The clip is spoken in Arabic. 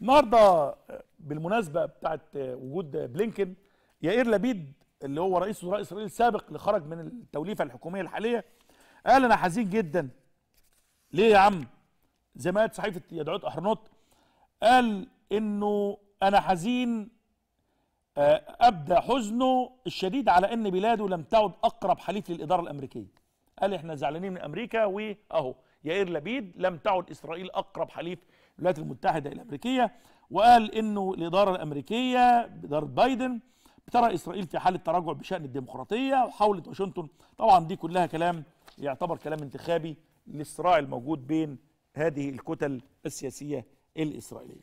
النهارده بالمناسبه بتاعه وجود بلينكن يائير لبيد اللي هو رئيس وزراء اسرائيل السابق اللي خرج من التوليفه الحكوميه الحاليه قال انا حزين جدا ليه يا عم زي ما قالت صحيفه يدعوت اهرنوت قال انه انا حزين آه، ابدى حزنه الشديد على ان بلاده لم تعد اقرب حليف للاداره الامريكيه قال احنا زعلانين من امريكا واهو يائر لبيد لم تعد إسرائيل أقرب حليف الولايات المتحدة الأمريكية وقال إنه الإدارة الأمريكية إدارة بايدن بترى إسرائيل في حالة تراجع بشأن الديمقراطية وحاولت واشنطن طبعا دي كلها كلام يعتبر كلام انتخابي للصراع الموجود بين هذه الكتل السياسية الإسرائيلية